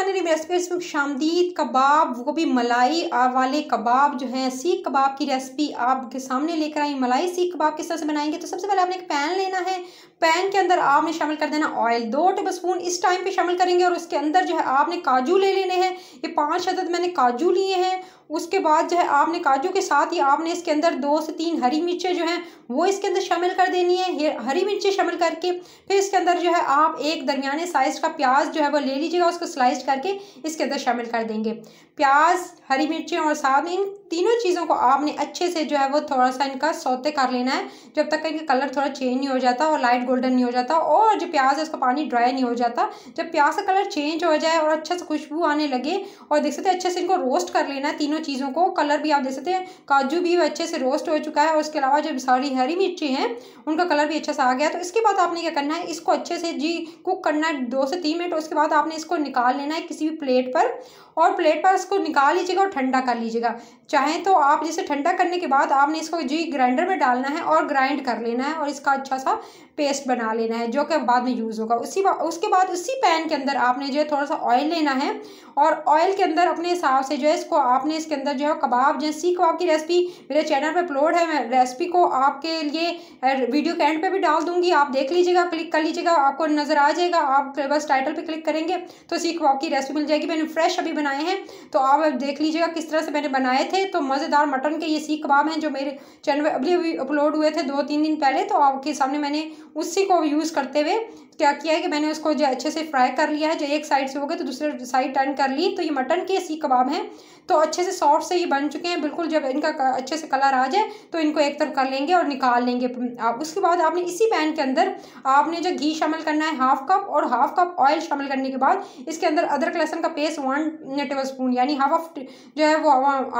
हमारे लिए रेसिपी इसमें शामदीद कबाब वो भी मलाई वाले कबाब जो है सीख कबाब की रेसिपी आपके सामने लेकर आई मलाई सीख कबाब किस तरह से बनाएंगे तो सबसे पहले आपने एक पैन लेना है पैन के अंदर आपने शामिल कर देना ऑयल दो टेबल स्पून इस टाइम पे शामिल करेंगे और उसके अंदर जो है आपने काजू ले लेने हैं ये पांच अदद मैंने काजू लिए हैं उसके बाद जो है आपने काजू के साथ ही आपने इसके अंदर दो से तीन हरी मिर्चें जो हैं वो इसके अंदर शामिल कर देनी है हरी मिर्चें शामिल करके फिर इसके अंदर जो है आप एक दरमियाने साइज़ का प्याज जो है वो ले लीजिएगा उसको स्लाइस करके इसके अंदर शामिल कर देंगे प्याज हरी मिर्चें और साथ में तीनों चीज़ों को आपने अच्छे से जो है वो थोड़ा सा इनका सौते कर लेना है जब तक इनका कलर थोड़ा चेंज नहीं हो जाता और लाइट गोल्डन नहीं हो जाता और जो प्याज है उसका पानी ड्राई नहीं हो जाता जब प्याज का कलर चेंज हो जाए और अच्छा से खुशबू आने लगे और देख सकते हैं अच्छे से इनको रोस्ट कर लेना है तीनों चीज़ों को कलर भी आप देख सकते हैं काजू भी अच्छे से रोस्ट हो चुका है और उसके अलावा जो सारी हरी मिर्ची हैं उनका कलर भी अच्छे से आ गया तो इसके बाद आपने क्या करना है इसको अच्छे से जी कुक करना है दो से तीन मिनट उसके बाद आपने इसको निकाल लेना है किसी भी प्लेट पर और प्लेट पर इसको निकाल लीजिएगा और ठंडा कर लीजिएगा चाहें तो आप जैसे ठंडा करने के बाद आपने इसको जी ग्राइंडर में डालना है और ग्राइंड कर लेना है और इसका अच्छा सा पेस्ट बना लेना है जो कि बाद में यूज़ होगा उसी बा, उसके बाद उसी पैन के अंदर आपने जो है थोड़ा सा ऑयल लेना है और ऑयल के अंदर अपने हिसाब से जो है इसको आपने इसके अंदर जो है कबाब जो सीख कबाब की रेसिपी मेरे चैनल पर अपलोड है मैं रेसिपी को आपके लिए वीडियो के एंड पर भी डाल दूँगी आप देख लीजिएगा क्लिक कर लीजिएगा आपको नज़र आ जाएगा आप बस टाइटल पर क्लिक करेंगे तो सीख कबाब की रेसिपी मिल जाएगी मैंने फ्रेश अभी बनाए हैं तो आप देख लीजिएगा किस तरह से मैंने बनाए थे तो मज़ेदार मटन के ये सीख कबाब हैं जो मेरे चैनल पर अभी अभी अपलोड हुए थे दो तीन दिन पहले तो आपके सामने मैंने उसी को यूज़ करते हुए क्या किया है कि मैंने उसको जो अच्छे से फ्राई कर लिया है जो एक साइड से हो गए तो दूसरे साइड टर्न कर ली तो ये मटन के सीख कबाब हैं तो अच्छे से सॉफ्ट से ये बन चुके हैं बिल्कुल जब इनका अच्छे से कलर आ जाए तो इनको एक तरफ कर लेंगे और निकाल लेंगे आप उसके बाद आपने इसी पैन के अंदर आपने जो घी शामिल करना है हाफ कप और हाफ कप ऑयल शामिल करने के बाद इसके अंदर अदरक लहसन का पेस्ट वन टेबल स्पून यानी हाफ ऑफ जो है वो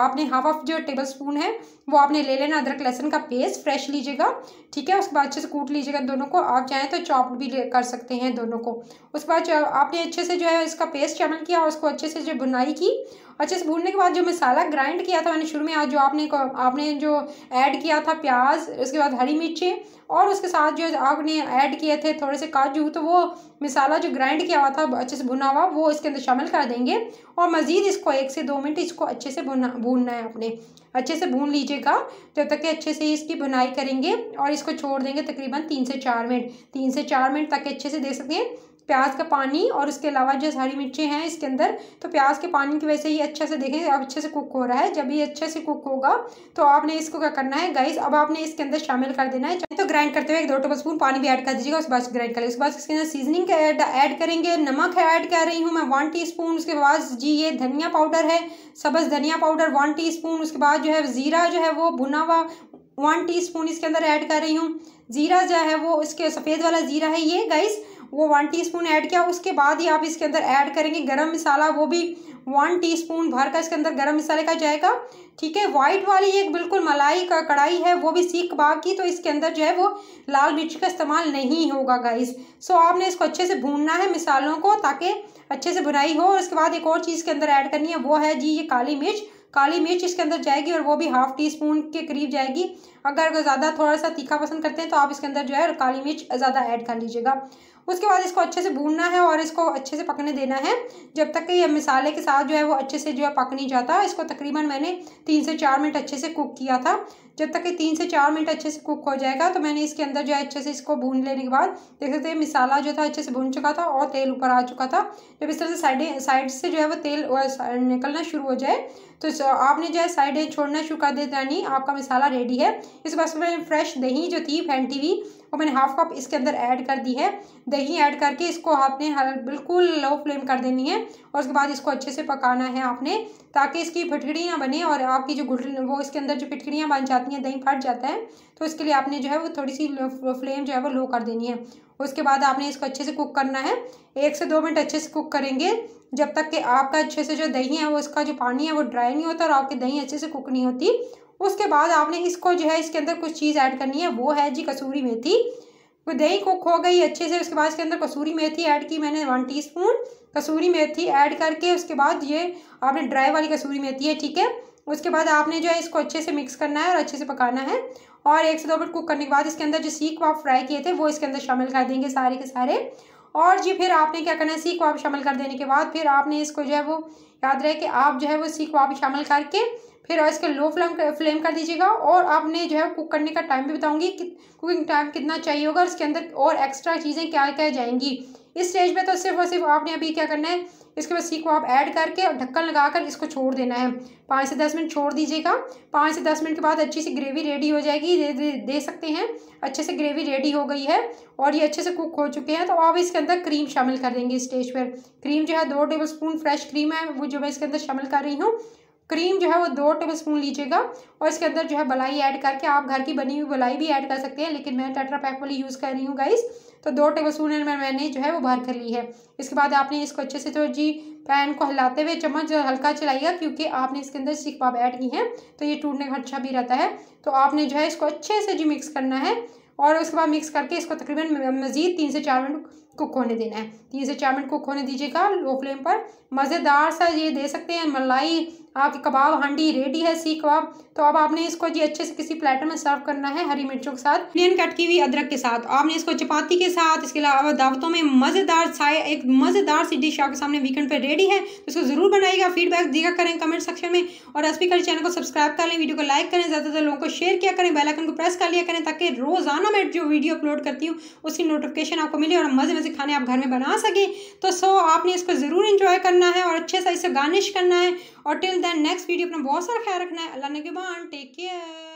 आपने हाफ ऑफ जो टेबल स्पून है वो आपने ले लेना अदरक लहसन का पेस्ट फ्रेश लीजिएगा ठीक है उसके बाद अच्छे से कूट लीजिएगा दोनों को आप चाहें तो चॉप्ड भी कर सकते हैं दोनों को उसके बाद आपने अच्छे से जो है इसका पेस्ट शामिल किया और उसको अच्छे से जो बुनाई की अच्छे से भूनने के बाद जो मसाला ग्राइंड किया था मैंने शुरू में आज जो आपने आपने जो ऐड किया था प्याज उसके बाद हरी मिर्चें और उसके साथ जो आपने ऐड किए थे थोड़े से काजू तो वो मसाला जो ग्राइंड किया हुआ था अच्छे से भुना हुआ वो इसके अंदर शामिल कर देंगे और मज़ीद इसको एक से दो मिनट इसको अच्छे से भुना भूनना है आपने अच्छे से भून लीजिएगा जब तक कि अच्छे से इसकी भुनाई करेंगे और इसको छोड़ देंगे तकरीबन तीन से चार मिनट तीन से चार मिनट तक अच्छे से दे सकते हैं प्याज का पानी और उसके अलावा जो हरी मिर्चें हैं इसके अंदर तो प्याज के पानी की वजह से ये अच्छे से देखें अब अच्छे से कुक हो रहा है जब ये अच्छे से कुक होगा तो आपने इसको क्या करना है गाइस अब आपने इसके अंदर शामिल कर देना है तो ग्राइंड करते हुए एक दो टेबल स्पून पानी भी ऐड कर दीजिएगा उस बाद ग्राइंड कर उसके बाद इसके अंदर सीजनिंग ऐड करेंगे नमक ऐड कर रही हूँ मैं वन टी उसके बाद जी ये धनिया पाउडर है सबस धनिया पाउडर वन टी उसके बाद जो है ज़ीरा जो है वो भुना हुआ वन स्पून इसके अंदर ऐड कर रही हूँ ज़ीरा जो है वो इसके सफ़ेद वाला ज़ीरा है ये गाइस वो वन टीस्पून ऐड किया उसके बाद ही आप इसके अंदर ऐड करेंगे गरम मसाला वो भी वन टीस्पून भर का इसके अंदर गरम मसाले का जाएगा ठीक है वाइट वाली एक बिल्कुल मलाई का कढ़ाई है वो भी सीख कबाब की तो इसके अंदर जो है वो लाल मिर्च का इस्तेमाल नहीं होगा गाइस सो आपने इसको अच्छे से भूनना है मिसालों को ताकि अच्छे से भुनाई हो और उसके बाद एक और चीज़ के अंदर ऐड करनी है वो है जी ये काली मिर्च काली मिर्च इसके अंदर जाएगी और वो भी हाफ टी स्पून के करीब जाएगी अगर ज़्यादा थोड़ा सा तीखा पसंद करते हैं तो आप इसके अंदर जो है काली मिर्च ज़्यादा ऐड कर लीजिएगा उसके बाद इसको अच्छे से भूनना है और इसको अच्छे से पकने देना है जब तक कि यह मिसाले के साथ जो है वो अच्छे से जो है पक नहीं जाता इसको तकरीबन मैंने तीन से चार मिनट अच्छे से कुक किया था जब तक ये तीन से चार मिनट अच्छे से कुक हो जाएगा तो मैंने इसके अंदर जो है अच्छे से इसको भून लेने के बाद देख सकते हैं मिसाला जो था अच्छे से भून चुका था और तेल ऊपर आ चुका था जब इस तरह से साइड साइड से जो है वो तेल निकलना शुरू हो जाए तो आपने जो है साइड छोड़ना शुरू कर देता नहीं आपका मिसाला रेडी है इस बार मैंने फ्रेश दही जो थी फैंटी हुई वो मैंने हाफ कप इसके अंदर ऐड कर दी है दही ऐड करके इसको आपने बिल्कुल लो फ्लेम कर देनी है और उसके बाद इसको अच्छे से पकाना है आपने ताकि इसकी फिटखड़ियाँ बने और आपकी जो गुटली वो इसके अंदर जो फिटकड़ियाँ बन जाती या दही फट जाता है तो इसके लिए आपने जो है वो थोड़ी सी फ्लेम जो है वो लो कर देनी है उसके बाद आपने इसको अच्छे से कुक करना है एक से दो मिनट अच्छे से कुक करेंगे जब तक कि आपका अच्छे से जो दही है वो उसका जो पानी है वो ड्राई नहीं होता और आपकी दही अच्छे से कुक नहीं होती उसके बाद आपने इसको जो है इसके अंदर कुछ चीज़ ऐड करनी है वो है जी कसूरी मेथी वो दही कुक हो गई अच्छे से उसके बाद इसके अंदर कसूरी मेथी ऐड की मैंने वन टीस्पून कसूरी मेथी ऐड करके उसके बाद ये आपने ड्राई वाली कसूरी मेथी है ठीक है उसके बाद आपने जो है इसको अच्छे से मिक्स करना है और अच्छे से पकाना है और एक से दो मिनट कुक करने के बाद इसके अंदर जो सीख आप फ्राई किए थे वो इसके अंदर शामिल कर देंगे सारे के सारे और जी फिर आपने क्या करना है सीख वाप शामिल कर देने के बाद फिर आपने इसको जो है वो याद रहे कि आप जो है वो सीख वाप शामिल करके फिर इसके लो फ्लेम फ्लेम कर दीजिएगा और आपने जो है कुक करने का टाइम भी बताऊंगी कि कुकिंग टाइम कितना चाहिए होगा उसके इसके अंदर और एक्स्ट्रा चीज़ें क्या क्या जाएंगी इस स्टेज पे तो सिर्फ और सिर्फ आपने अभी क्या करना है इसके बाद सीख को आप ऐड करके और ढक्कन लगाकर इसको छोड़ देना है पाँच से दस मिनट छोड़ दीजिएगा पाँच से दस मिनट के बाद अच्छी सी ग्रेवी रेडी हो जाएगी दे, दे, दे सकते हैं अच्छे से ग्रेवी रेडी हो गई है और ये अच्छे से कुक हो चुके हैं तो आप इसके अंदर क्रीम शामिल कर देंगे स्टेज पर क्रीम जो है दो टेबल स्पून फ्रेश क्रीम है वो जो मैं इसके अंदर शामिल कर रही हूँ क्रीम जो है वो दो टेबल स्पून लीजिएगा और इसके अंदर जो है बलाई ऐड करके आप घर की बनी हुई बलाई भी ऐड कर सकते हैं लेकिन मैं टेट्रा पैक वाली यूज़ कर रही हूँ गाइस तो दो टेबल स्पून मैंने जो है वो भर कर ली है इसके बाद आपने इसको अच्छे से तो जी पैन को हिलाते हुए चम्मच हल्का चलाइएगा क्योंकि आपने इसके अंदर सीख पाप ऐड की है तो ये टूटने का अच्छा भी रहता है तो आपने जो है इसको अच्छे से जी मिक्स करना है और उसके बाद मिक्स करके इसको तकरीबन मज़ीद तीन से चार मिनट कुक होने देना है तीन से चार मिनट कुक होने दीजिएगा लो फ्लेम पर मज़ेदार सा ये दे सकते हैं मलाई आपकी कबाब हांडी रेडी है सी कबाब तो अब आपने इसको जी अच्छे से किसी प्लेटर में सर्व करना है हरी मिर्चों के साथ प्लेन कट की हुई अदरक के साथ आपने इसको चपाती के साथ इसके अलावा दावतों में मज़ेदार साए एक मज़ेदार सी डिश आपके सामने वीकेंड पर रेडी है तो इसको ज़रूर बनाएगा फीडबैक दिया करें कमेंट सेक्शन में और रेसिपी कर चैनल को सब्सक्राइब कर लें वीडियो को लाइक करें ज़्यादा से लोगों को शेयर किया करें बेलाइकन को प्रेस कर लिया करें ताकि रोज़ाना मैं जो वीडियो अपलोड करती हूँ उसकी नोटिफिकेशन आपको मिले और मज़े तरह से खाने आप घर में बना सकें तो सो आपने इसको ज़रूर इंजॉय करना है और अच्छे से इसे गार्निश करना है और टिल दैन नेक्स्ट वीडियो अपना बहुत सारा ख्याल रखना है अल्लाह ने के टेक केयर